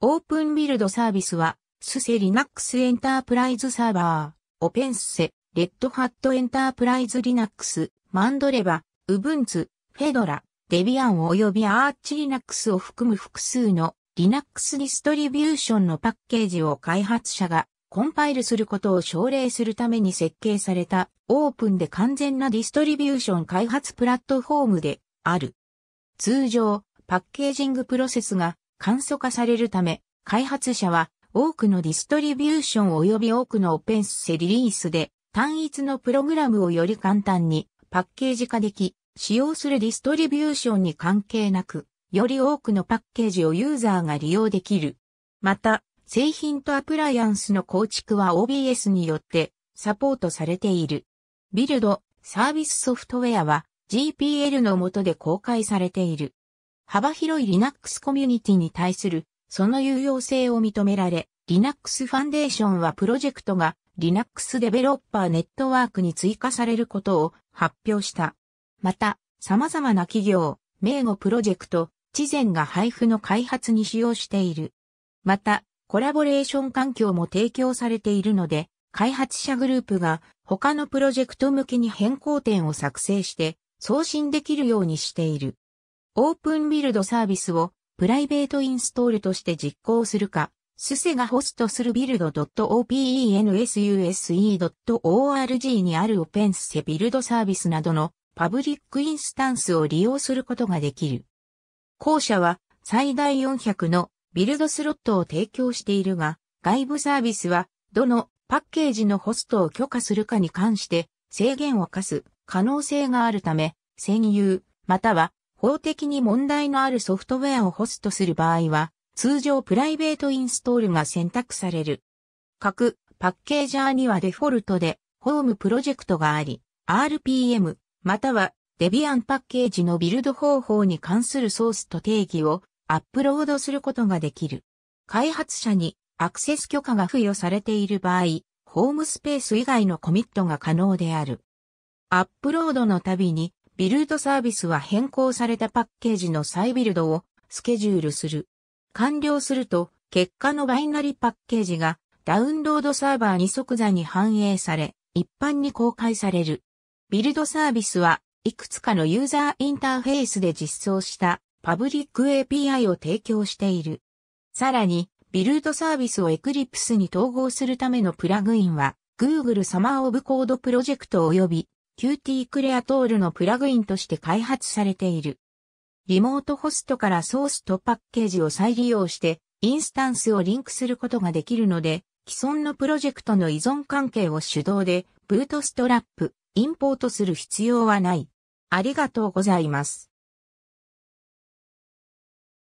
オープンビルドサービスは、スセリナックスエンタープライズサーバー、オペンスセ、レッドハットエンタープライズリナックス、マンドレバ、ウブンツ、フェドラ、デビアン及びアーチリナックスを含む複数のリナックスディストリビューションのパッケージを開発者がコンパイルすることを奨励するために設計されたオープンで完全なディストリビューション開発プラットフォームである。通常、パッケージングプロセスが簡素化されるため、開発者は多くのディストリビューション及び多くのオペンスリリースで単一のプログラムをより簡単にパッケージ化でき、使用するディストリビューションに関係なく、より多くのパッケージをユーザーが利用できる。また、製品とアプライアンスの構築は OBS によってサポートされている。ビルド、サービスソフトウェアは GPL の下で公開されている。幅広い Linux コミュニティに対するその有用性を認められ、Linux ファンデーションはプロジェクトが Linux デベロッパーネットワークに追加されることを発表した。また、様々な企業、名護プロジェクト、知前が配布の開発に使用している。また、コラボレーション環境も提供されているので、開発者グループが他のプロジェクト向けに変更点を作成して送信できるようにしている。オープンビルドサービスをプライベートインストールとして実行するか、スセがホストするビルド .openSUSE.org にあるオペンスセビルドサービスなどのパブリックインスタンスを利用することができる。後者は最大400のビルドスロットを提供しているが、外部サービスはどのパッケージのホストを許可するかに関して制限を課す可能性があるため、占有または法的に問題のあるソフトウェアをホストする場合は、通常プライベートインストールが選択される。各パッケージャーにはデフォルトでホームプロジェクトがあり、RPM またはデビアンパッケージのビルド方法に関するソースと定義をアップロードすることができる。開発者にアクセス許可が付与されている場合、ホームスペース以外のコミットが可能である。アップロードのたびにビルドサービスは変更されたパッケージの再ビルドをスケジュールする。完了すると、結果のバイナリパッケージがダウンロードサーバーに即座に反映され、一般に公開される。ビルドサービスはいくつかのユーザーインターフェースで実装したパブリック API を提供している。さらに、ビルドサービスを Eclipse に統合するためのプラグインは、Google サマーオブコードプロジェクト及び QT クレアトールのプラグインとして開発されている。リモートホストからソースとパッケージを再利用して、インスタンスをリンクすることができるので、既存のプロジェクトの依存関係を手動で、ブートストラップ、インポートする必要はない。ありがとうございます。